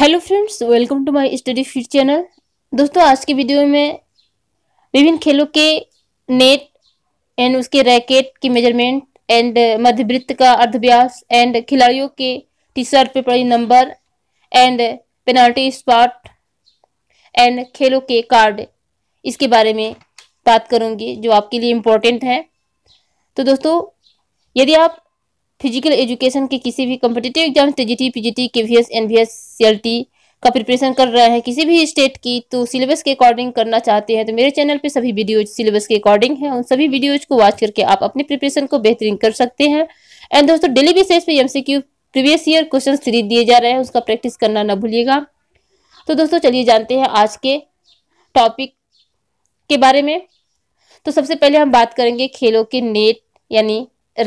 hello friends welcome to my study feed channel दोस्तों आज के वीडियो में विभिन्न खेलों के नेट एंड उसके रैकेट की मेजरमेंट एंड uh, मध्यवृत्त का अर्धव्यास एंड खिलाड़ियों के टी शर्ट पर पड़ी number and penalty spot and खेलों के कार्ड इसके बारे में बात करूंगी जो आपके लिए इम्पोर्टेंट है तो दोस्तों यदि आप फिजिकल एजुकेशन के किसी भी competitive exam T PGT KVS NVS CLT का प्रिपरेशन कर रहे हैं किसी भी स्टेट की तो सिलेबस के अकॉर्डिंग करना चाहते हैं तो मेरे चैनल पे सभी वीडियोज सिलेबस के अकॉर्डिंग हैं उन सभी वीडियोज को वॉच करके आप अपने प्रिपरेशन को बेहतरीन कर सकते हैं एंड दोस्तों डेली बेसिस पे MCQ previous year question three दिए जा रहे हैं उसका प्रैक्टिस करना ना भूलिएगा तो दोस्तों चलिए जानते हैं आज के टॉपिक के बारे में तो सबसे पहले हम बात करेंगे खेलों के नेट यानी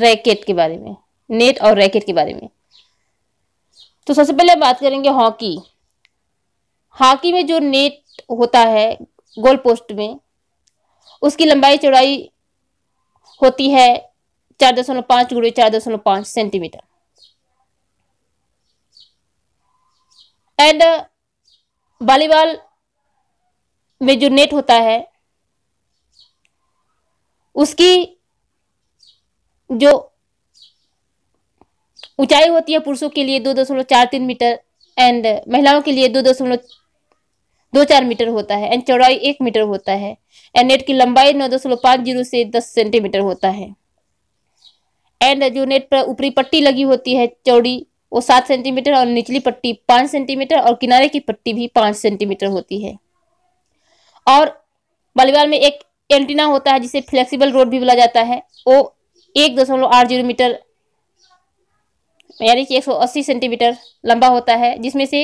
रैकेट के बारे में नेट और रैकेट के बारे में तो सबसे पहले बात करेंगे हॉकी हॉकी में जो नेट होता है गोल पोस्ट में उसकी लंबाई चौड़ाई होती है चार दशमलव पांच गुड़े चार दशमलव पांच सेंटीमीटर एंड वॉलीबॉल में जो नेट होता है उसकी जो ऊंचाई होती है पुरुषों के लिए दो दशमलव चार तीन मीटर एंड महिलाओं के लिए दो दशमलव दो चार मीटर होता है एंड चौड़ाई एक मीटर होता है एंड नेट की लंबाई नौ दशमलव पांच जीरो से दस सेंटीमीटर होता है एंड जो नेट पर ऊपरी पट्टी लगी होती है चौड़ी वो सात सेंटीमीटर और निचली पट्टी पांच सेंटीमीटर और किनारे की पट्टी भी पांच सेंटीमीटर होती है और बालीवाल में एक एंटीना होता है जिसे फ्लेक्सिबल रोड भी बोला जाता है वो एक दशमलव आठ जीरो मीटर यानी कि 180 सेंटीमीटर लंबा होता है जिसमें से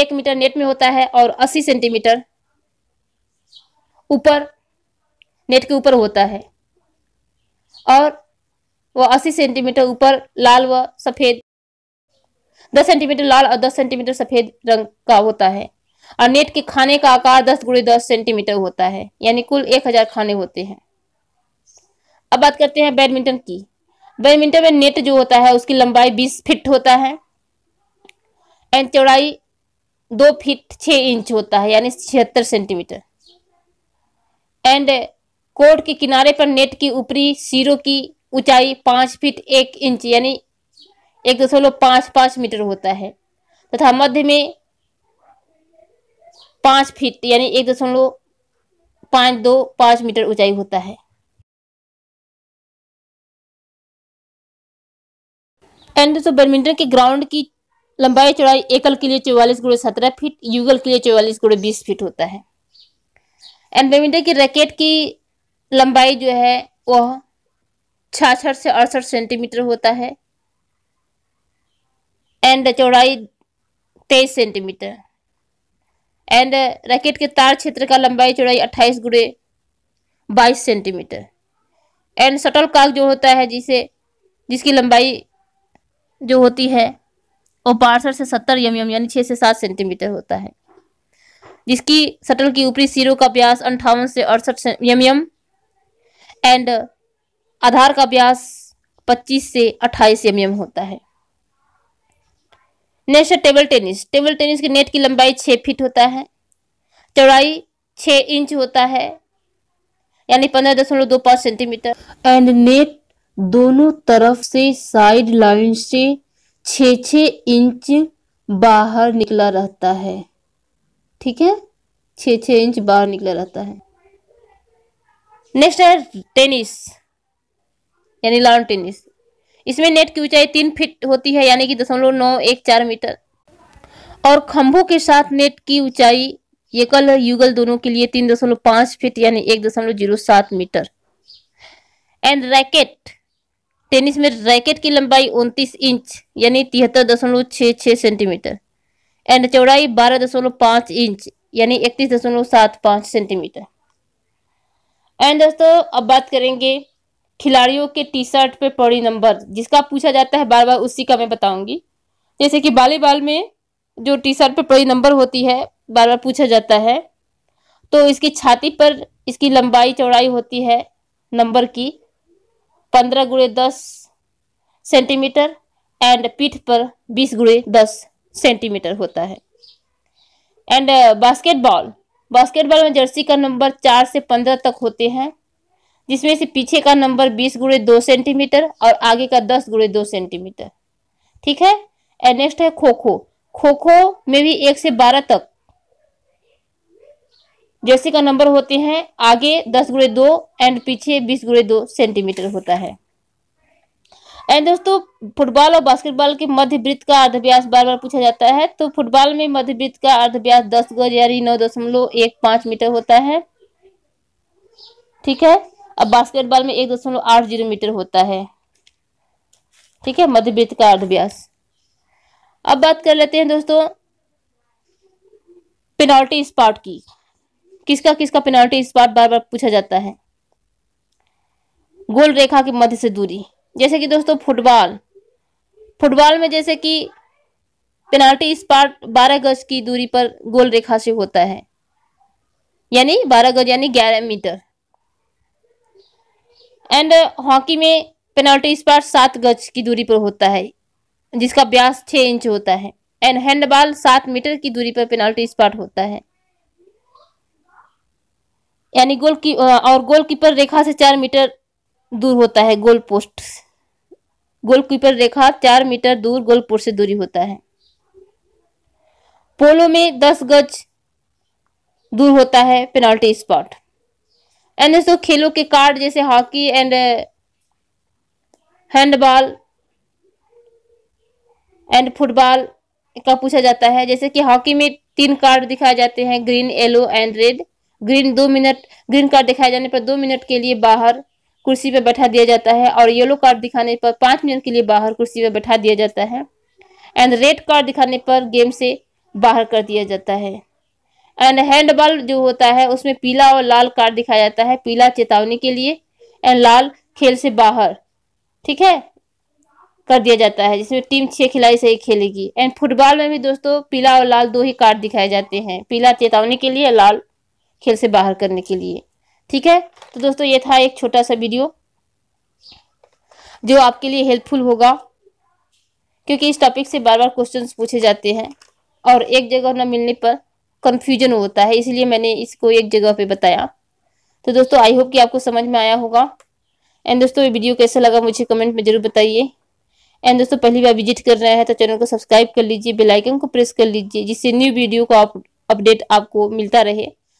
एक मीटर नेट में होता है और 80 सेंटीमीटर ऊपर नेट के ऊपर होता है और वह 80 सेंटीमीटर ऊपर लाल व सफ़ेद 10 सेंटीमीटर लाल और 10 सेंटीमीटर सफ़ेद रंग का होता है और नेट के खाने का आकार 10 गुड़े दस सेंटीमीटर होता है यानी कुल 1000 खाने होते हैं अब बात करते हैं बैडमिंटन की बैडमिंटन में नेट जो होता है उसकी लंबाई बीस फीट होता है एंड चौड़ाई दो फीट छः इंच होता है यानी छिहत्तर सेंटीमीटर एंड कोर्ट के किनारे पर नेट की ऊपरी सिरों की ऊंचाई पांच फीट एक इंच यानी एक दशमलव पांच पांच मीटर होता है तथा मध्य में पांच फीट यानी एक दशमलव पाँच दो पाँच मीटर ऊंचाई होता है एंड तो बैडमिंटन के ग्राउंड की लंबाई चौड़ाई एकल के लिए चौवालीस गुड़े सत्रह फीट युगल के लिए चौवालीस गुड़े बीस फीट होता है एंड बैडमिंटन की रैकेट की लंबाई जो है वह छाछठ से अड़सठ सेंटीमीटर होता है एंड चौड़ाई तेईस सेंटीमीटर एंड रैकेट के तार क्षेत्र का लंबाई चौड़ाई अट्ठाईस गुड़े बाईस सेंटीमीटर एंड शटल काक जो होता है जिसे जिसकी लंबाई जो होती है वो बासठ से सत्तर यम यम यानी छः से सात सेंटीमीटर होता है जिसकी सटल की ऊपरी सिरों का व्यास अंठावन से अड़सठ यम यम एंड आधार का व्यास पच्चीस से अट्ठाईस एम mm होता है नेक्स्ट है टेबल टेनिस टेबल टेनिस के नेट की लंबाई छः फीट होता है चौड़ाई छः इंच होता है यानी पंद्रह दशमलव दो पाँच सेंटीमीटर एंड नेट दोनों तरफ से साइड लाइन से छ छ इंच बाहर निकला रहता है ठीक है छ छ इंच बाहर निकला रहता है नेक्स्ट है टेनिस यानी लॉन टेनिस इसमें नेट की ऊंचाई तीन फीट होती है यानी कि दशमलव नौ एक चार मीटर और खंभों के साथ नेट की ऊंचाई एकल और युगल दोनों के लिए तीन दशमलव पांच फीट यानी एक दशमलव जीरो सात मीटर एंड रैकेट टेनिस में रैकेट की लंबाई 29 इंच यानी तिहत्तर दशमलव छः सेंटीमीटर एंड चौड़ाई बारह दशमलव पांच इंच यानी इकतीस दशमलव सात पांच सेंटीमीटर एंड दोस्तों अब बात करेंगे खिलाड़ियों के टी शर्ट पर पौड़ी नंबर जिसका पूछा जाता है बार बार उसी का मैं बताऊंगी जैसे कि वॉलीबॉल में जो टी शर्ट पर पौड़ी नंबर होती है बार बार पूछा जाता है तो इसकी छाती पर इसकी लंबाई चौड़ाई होती है नंबर की पंद्रह गुड़े दस सेंटीमीटर एंड पीठ पर बीस गुड़े दस सेंटीमीटर होता है एंड बास्केटबॉल बास्केटबॉल में जर्सी का नंबर चार से पंद्रह तक होते हैं जिसमें से पीछे का नंबर बीस गुड़े दो सेंटीमीटर और आगे का दस गुड़े दो सेंटीमीटर ठीक है एंड नेक्स्ट है खो खो खो खो में भी एक से बारह तक जर्सी का नंबर होते हैं आगे दस गुड़े दो एंड पीछे बीस गुड़े दो सेंटीमीटर होता है एंड दोस्तों फुटबॉल और बास्केटबॉल के मध्य वृत्त का अर्धव्यास बार बार पूछा जाता है तो फुटबॉल में मध्य वृत्त का अर्धव्यास दस गज यानी नौ दशमलव एक पांच मीटर होता है ठीक है अब बास्केटबॉल में एक दशमलव आठ जीरो मीटर होता है ठीक है मध्य वृत्त का अर्धव्यास अब बात कर लेते हैं दोस्तों पेनाल्टी स्पॉट की किसका किसका पेनाल्टी इस बार बार बार पूछा जाता है गोल रेखा के मध्य से दूरी जैसे कि दोस्तों फुटबॉल फुटबॉल में जैसे कि पेनाल्टी इस पार बारह गज की दूरी पर गोल रेखा से होता है यानी बारह गज यानी ग्यारह मीटर एंड uh, हॉकी में पेनाल्टी इस पार सात गज की दूरी पर होता है जिसका ब्यास छः इंच होता है एंड हैंडबॉल सात मीटर की दूरी पर पेनाल्टी इस पार होता है यानी गोल की और गोलकीपर रेखा से चार मीटर दूर होता है गोल पोस्ट गोलकीपर रेखा चार मीटर दूर गोल पोस्ट से दूरी होता है पोलो में दस गज दूर होता है पेनाल्टी स्पॉट एनएसओ खेलों के कार्ड जैसे hockey and handball and football का पूछा जाता है जैसे कि हॉकी में तीन कार्ड दिखाए जाते हैं green yellow and red green दो मिनट ग्रीन कार्ड दिखाए जाने पर दो मिनट के लिए बाहर कुर्सी पर बैठा दिया जाता है और येलो कार्ड दिखाने पर पांच मिनट के लिए बाहर कुर्सी पर बैठा दिया जाता है एंड रेड कार्ड दिखाने पर गेम से बाहर कर दिया जाता है एंड हैंडबॉल जो होता है उसमें पीला और लाल कार्ड दिखाया जाता है पीला चेतावनी के लिए एंड लाल खेल से बाहर ठीक है कर दिया जाता है जिसमें टीम छह खिलाड़ी सही खेलेगी एंड फुटबॉल में भी दोस्तों पीला और लाल दो ही कार्ड दिखाए जाते हैं पीला चेतावनी के लिए लाल खेल से बाहर करने के लिए ठीक है तो दोस्तों ये था एक छोटा सा वीडियो जो आपके लिए हेल्पफुल होगा क्योंकि इस टॉपिक से बार बार क्वेश्चन पूछे जाते हैं और एक जगह न मिलने पर कंफ्यूजन होता है इसलिए मैंने इसको एक जगह पे बताया तो दोस्तों आई होप कि आपको समझ में आया होगा एंड दोस्तों ये वीडियो कैसा लगा मुझे कमेंट में ज़रूर बताइए एंड दोस्तों पहली बार विजिट कर रहे हैं तो चैनल को सब्सक्राइब कर लीजिए बेलाइकन को प्रेस कर लीजिए जिससे न्यू वीडियो का अपडेट आपको मिलता रहे